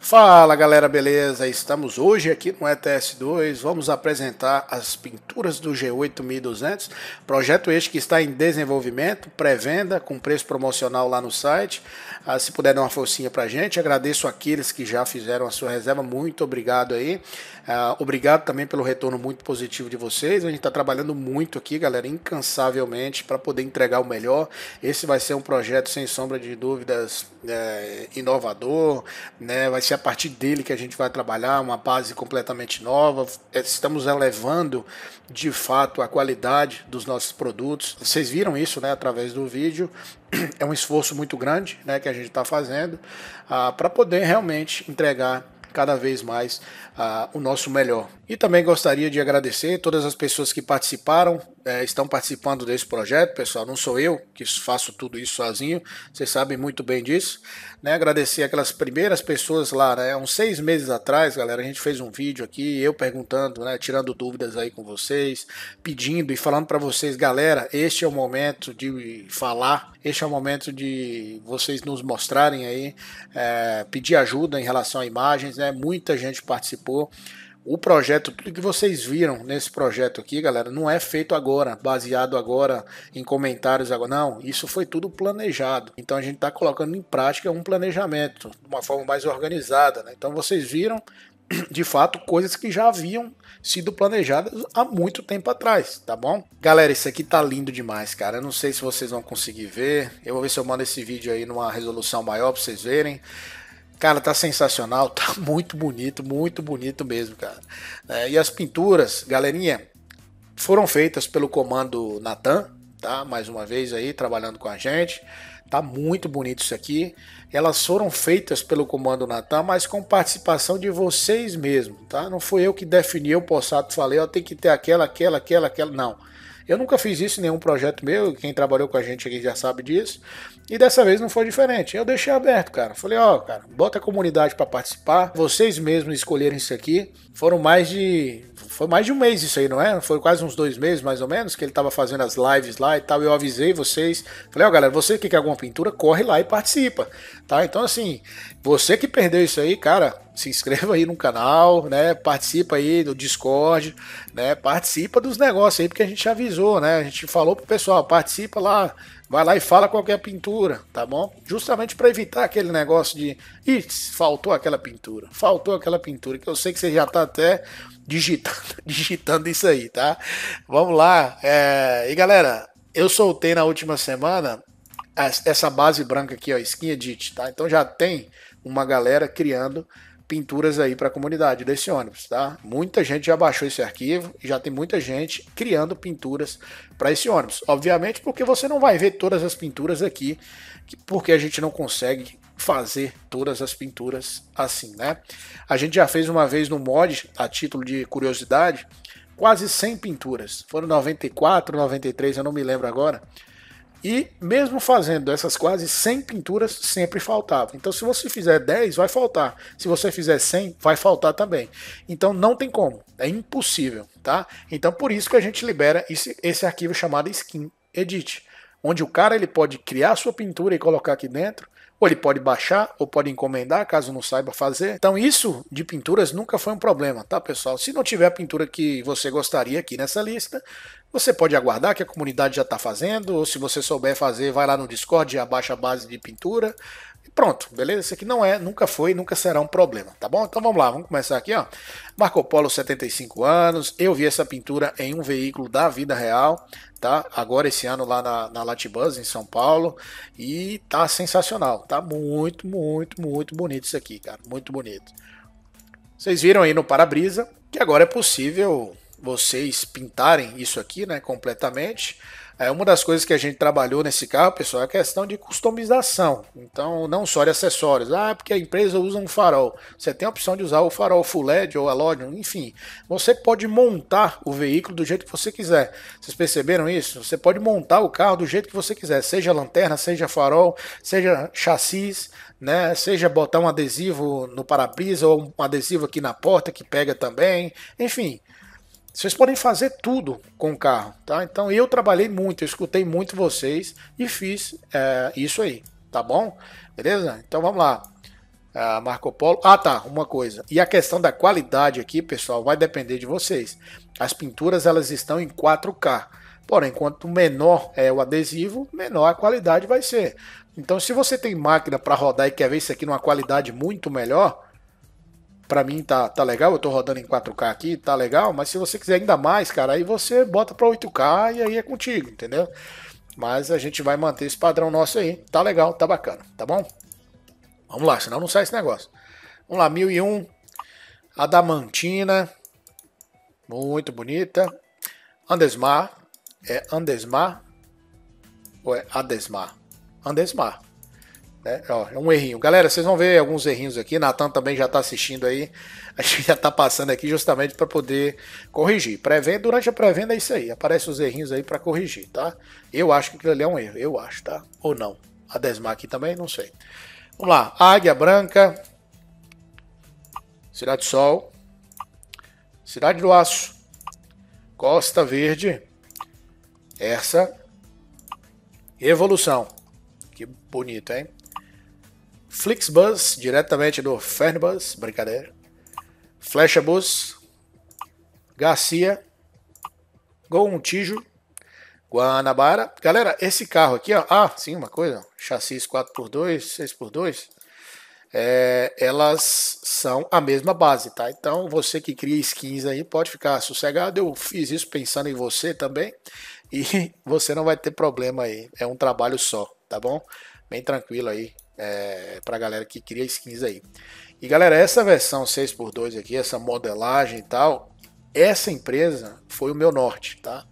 Fala galera, beleza? Estamos hoje aqui no ETS2, vamos apresentar as pinturas do g 1200, projeto este que está em desenvolvimento, pré-venda, com preço promocional lá no site, ah, se puder dar uma forcinha pra gente, agradeço aqueles que já fizeram a sua reserva, muito obrigado aí, ah, obrigado também pelo retorno muito positivo de vocês, a gente está trabalhando muito aqui galera, incansavelmente, para poder entregar o melhor, esse vai ser um projeto sem sombra de dúvidas é, inovador, né? vai ser é a partir dele que a gente vai trabalhar uma base completamente nova. É, estamos elevando de fato a qualidade dos nossos produtos. Vocês viram isso né, através do vídeo. É um esforço muito grande né, que a gente está fazendo ah, para poder realmente entregar cada vez mais ah, o nosso melhor. E também gostaria de agradecer todas as pessoas que participaram é, estão participando desse projeto, pessoal. Não sou eu que faço tudo isso sozinho, vocês sabem muito bem disso. Né? Agradecer aquelas primeiras pessoas lá, né? Uns seis meses atrás, galera, a gente fez um vídeo aqui, eu perguntando, né? Tirando dúvidas aí com vocês, pedindo e falando para vocês, galera, este é o momento de falar, este é o momento de vocês nos mostrarem aí, é, pedir ajuda em relação a imagens, né? Muita gente participou o projeto, tudo que vocês viram nesse projeto aqui, galera, não é feito agora, baseado agora em comentários agora. Não, isso foi tudo planejado. Então a gente está colocando em prática um planejamento de uma forma mais organizada. Né? Então vocês viram, de fato, coisas que já haviam sido planejadas há muito tempo atrás, tá bom? Galera, isso aqui tá lindo demais, cara. Eu não sei se vocês vão conseguir ver. Eu vou ver se eu mando esse vídeo aí numa resolução maior para vocês verem. Cara, tá sensacional, tá muito bonito, muito bonito mesmo, cara. É, e as pinturas, galerinha, foram feitas pelo comando Natan, tá? Mais uma vez aí trabalhando com a gente. Tá muito bonito isso aqui. Elas foram feitas pelo comando Natan, mas com participação de vocês mesmo, tá? Não foi eu que defini, eu, Possato, falei, ó, tem que ter aquela, aquela, aquela, aquela. Não. Eu nunca fiz isso em nenhum projeto meu, quem trabalhou com a gente aqui já sabe disso. E dessa vez não foi diferente. Eu deixei aberto, cara. Falei, ó, oh, cara, bota a comunidade para participar, vocês mesmos escolherem isso aqui. Foram mais de. Foi mais de um mês isso aí, não é? Foi quase uns dois meses, mais ou menos, que ele tava fazendo as lives lá e tal. Eu avisei vocês. Falei, ó, oh, galera, você que quer alguma pintura, corre lá e participa. Tá? Então, assim, você que perdeu isso aí, cara, se inscreva aí no canal, né? Participa aí do Discord, né? Participa dos negócios aí, porque a gente avisou, né? A gente falou pro pessoal, participa lá vai lá e fala qual é a pintura, tá bom? Justamente para evitar aquele negócio de, ih, faltou aquela pintura, faltou aquela pintura, que eu sei que você já tá até digitando, digitando isso aí, tá? Vamos lá. É... E galera, eu soltei na última semana essa base branca aqui, ó, skin edit, tá? Então já tem uma galera criando pinturas aí para a comunidade desse ônibus, tá? Muita gente já baixou esse arquivo e já tem muita gente criando pinturas para esse ônibus. Obviamente, porque você não vai ver todas as pinturas aqui, porque a gente não consegue fazer todas as pinturas assim, né? A gente já fez uma vez no mod, a título de curiosidade, quase 100 pinturas. Foram 94, 93, eu não me lembro agora. E mesmo fazendo essas quase 100 pinturas, sempre faltava. Então, se você fizer 10, vai faltar. Se você fizer 100, vai faltar também. Então, não tem como. É impossível, tá? Então, por isso que a gente libera esse, esse arquivo chamado Skin Edit, onde o cara ele pode criar sua pintura e colocar aqui dentro, ou ele pode baixar, ou pode encomendar, caso não saiba fazer. Então, isso de pinturas nunca foi um problema, tá, pessoal? Se não tiver a pintura que você gostaria aqui nessa lista, você pode aguardar que a comunidade já está fazendo, ou se você souber fazer, vai lá no Discord e abaixa a base de pintura. E pronto, beleza? Isso aqui não é, nunca foi, nunca será um problema, tá bom? Então vamos lá, vamos começar aqui, ó. Marco Polo, 75 anos. Eu vi essa pintura em um veículo da vida real, tá? Agora esse ano lá na, na Latibus, em São Paulo. E tá sensacional, tá muito, muito, muito bonito isso aqui, cara. Muito bonito. Vocês viram aí no para-brisa que agora é possível vocês pintarem isso aqui, né, completamente. É uma das coisas que a gente trabalhou nesse carro, pessoal, é a questão de customização. Então, não só de acessórios. Ah, é porque a empresa usa um farol. Você tem a opção de usar o farol full LED ou halógeno, enfim. Você pode montar o veículo do jeito que você quiser. Vocês perceberam isso? Você pode montar o carro do jeito que você quiser, seja lanterna, seja farol, seja chassis, né? Seja botar um adesivo no para-brisa ou um adesivo aqui na porta que pega também. Enfim, vocês podem fazer tudo com o carro, tá? Então eu trabalhei muito, eu escutei muito vocês e fiz é, isso aí, tá bom? Beleza? Então vamos lá. Ah, Marco Polo. Ah, tá, uma coisa. E a questão da qualidade aqui, pessoal, vai depender de vocês. As pinturas elas estão em 4K. Porém, quanto menor é o adesivo, menor a qualidade vai ser. Então, se você tem máquina para rodar e quer ver isso aqui numa qualidade muito melhor, para mim tá, tá legal, eu tô rodando em 4K aqui, tá legal, mas se você quiser ainda mais, cara, aí você bota para 8K e aí é contigo, entendeu? Mas a gente vai manter esse padrão nosso aí, tá legal, tá bacana, tá bom? Vamos lá, senão não sai esse negócio. Vamos lá, 1001, Adamantina, muito bonita. Andesmar, é Andesmar ou é Adesmar? Andesmar. É, ó, é um errinho. Galera, vocês vão ver alguns errinhos aqui. Natan também já está assistindo aí. A gente já está passando aqui justamente para poder corrigir. Pré-venda, durante a pré-venda é isso aí. Aparecem os errinhos aí para corrigir, tá? Eu acho que aquilo ali é um erro. Eu acho, tá? Ou não. A Desmar aqui também, não sei. Vamos lá. Águia Branca. Cidade Sol. Cidade do Aço. Costa Verde. Essa. Evolução. Que bonito, hein? Flixbus, diretamente do Fernbus, brincadeira. Flechabus, Garcia, Gontijo, Guanabara. Galera, esse carro aqui, ó, ah, sim, uma coisa, chassis 4x2, 6x2, é, elas são a mesma base, tá? Então, você que cria skins aí, pode ficar sossegado. Eu fiz isso pensando em você também, e você não vai ter problema aí. É um trabalho só, tá bom? Bem tranquilo aí, é, para a galera que cria skins aí. E galera, essa versão 6x2 aqui, essa modelagem e tal, essa empresa foi o meu norte, tá?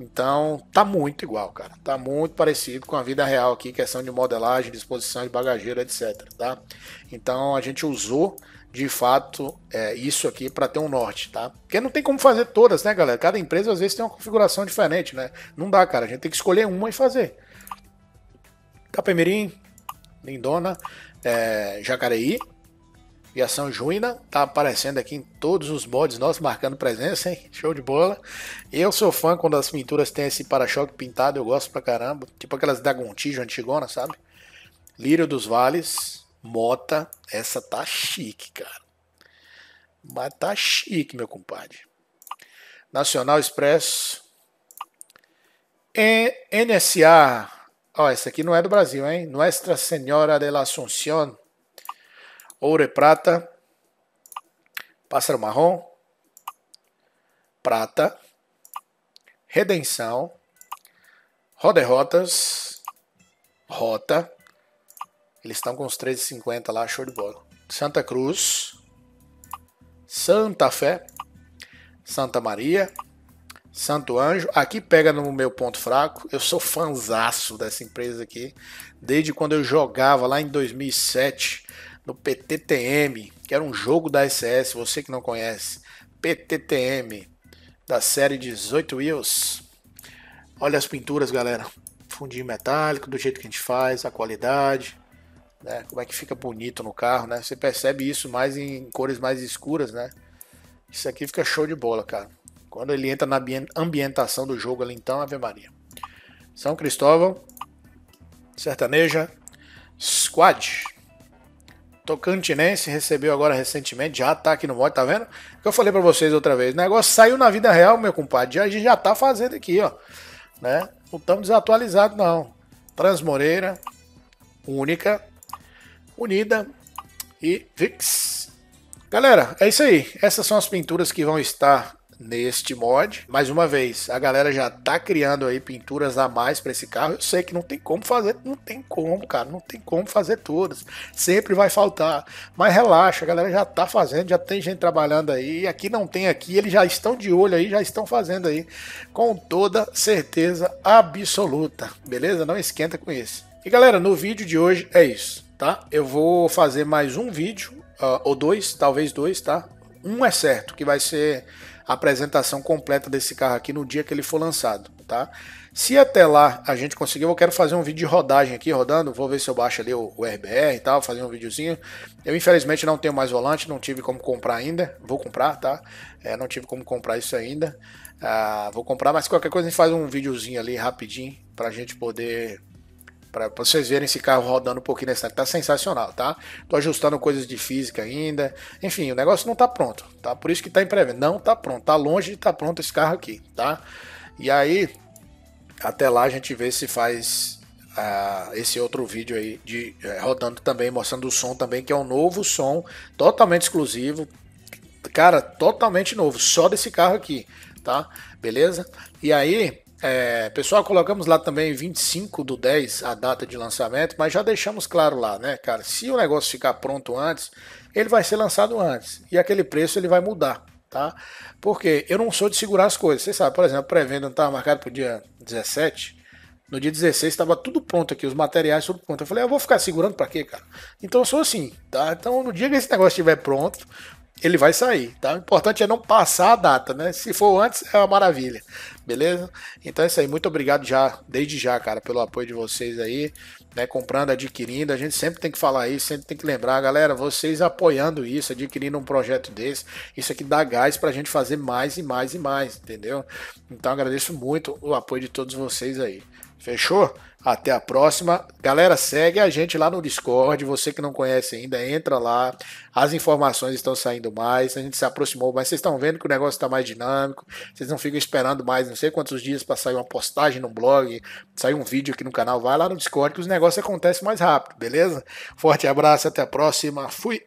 Então tá muito igual, cara. Tá muito parecido com a vida real aqui, questão de modelagem, disposição de bagageiro, etc. Tá? Então a gente usou de fato é, isso aqui para ter um norte, tá? Porque não tem como fazer todas, né, galera? Cada empresa às vezes tem uma configuração diferente, né? Não dá, cara. A gente tem que escolher uma e fazer. Capemirim, Lindona, é, Jacareí, Viação Juína, tá aparecendo aqui em todos os mods nossos, marcando presença, hein? Show de bola. Eu sou fã quando as pinturas têm esse para-choque pintado, eu gosto pra caramba. Tipo aquelas da Gontijo antigona, sabe? Lírio dos Vales, Mota, essa tá chique, cara. Mas tá chique, meu compadre. Nacional Expresso, NSA Ó, esse aqui não é do Brasil, hein? Nuestra Senhora de la Asunción. Ouro e prata. Pássaro marrom. Prata. Redenção. Roderotas Rota. Eles estão com os 3,50 lá, show de bola. Santa Cruz. Santa Fé. Santa Maria. Santo Anjo. Aqui pega no meu ponto fraco. Eu sou fanzaço dessa empresa aqui. Desde quando eu jogava lá em 2007 no PTTM, que era um jogo da SS, você que não conhece. PTTM, da série 18 Wheels. Olha as pinturas, galera. Fundinho metálico, do jeito que a gente faz, a qualidade. Né? Como é que fica bonito no carro, né? Você percebe isso mais em cores mais escuras, né? Isso aqui fica show de bola, cara. Quando ele entra na ambientação do jogo ali, então, Ave Maria. São Cristóvão, Sertaneja, Squad. Tocantinense recebeu agora recentemente, já tá aqui no mod, tá vendo? É que eu falei para vocês outra vez, o negócio saiu na vida real, meu compadre, a gente já tá fazendo aqui, ó, né? Não estamos desatualizados não. Transmoreira, Única, Unida e VIX. Galera, é isso aí. Essas são as pinturas que vão estar neste mod. Mais uma vez, a galera já tá criando aí pinturas a mais para esse carro. Eu sei que não tem como fazer, não tem como, cara, não tem como fazer todas. Sempre vai faltar. Mas relaxa, a galera já tá fazendo, já tem gente trabalhando aí. Aqui não tem aqui, eles já estão de olho aí, já estão fazendo aí com toda certeza absoluta. Beleza? Não esquenta com isso. E galera, no vídeo de hoje é isso, tá? Eu vou fazer mais um vídeo, uh, ou dois, talvez dois, tá? Um é certo, que vai ser a apresentação completa desse carro aqui no dia que ele for lançado, tá? Se até lá a gente conseguir, eu quero fazer um vídeo de rodagem aqui, rodando, vou ver se eu baixo ali o, o RBR e tal, fazer um videozinho. Eu infelizmente não tenho mais volante, não tive como comprar ainda, vou comprar, tá? É, não tive como comprar isso ainda, ah, vou comprar, mas qualquer coisa a gente faz um videozinho ali rapidinho pra gente poder para vocês verem esse carro rodando um pouquinho nessa tá sensacional, tá? Tô ajustando coisas de física ainda. Enfim, o negócio não tá pronto, tá? Por isso que tá em pré-venda. Não tá pronto, tá longe de tá pronto esse carro aqui, tá? E aí até lá a gente vê se faz uh, esse outro vídeo aí de uh, rodando também, mostrando o som também, que é um novo som totalmente exclusivo. Cara, totalmente novo, só desse carro aqui, tá? Beleza? E aí, é, pessoal, colocamos lá também 25 do 10 a data de lançamento, mas já deixamos claro lá, né, cara? Se o negócio ficar pronto antes, ele vai ser lançado antes e aquele preço ele vai mudar, tá? Porque eu não sou de segurar as coisas. Você sabe, por exemplo, a pré-venda estava marcada para o dia 17. No dia 16 estava tudo pronto aqui, os materiais tudo pronto. Eu falei, eu vou ficar segurando para quê, cara? Então eu sou assim, tá? Então no dia que esse negócio estiver pronto, ele vai sair, tá? O importante é não passar a data, né? Se for antes, é uma maravilha, beleza? Então é isso aí, muito obrigado já, desde já, cara, pelo apoio de vocês aí, né? Comprando, adquirindo, a gente sempre tem que falar isso, sempre tem que lembrar, galera, vocês apoiando isso, adquirindo um projeto desse, isso aqui dá gás pra gente fazer mais e mais e mais, entendeu? Então agradeço muito o apoio de todos vocês aí. Fechou? Até a próxima. Galera, segue a gente lá no Discord. Você que não conhece ainda, entra lá. As informações estão saindo mais. A gente se aproximou, mas vocês estão vendo que o negócio está mais dinâmico. Vocês não ficam esperando mais não sei quantos dias para sair uma postagem no blog, sair um vídeo aqui no canal. Vai lá no Discord que os negócios acontecem mais rápido, beleza? Forte abraço, até a próxima. Fui!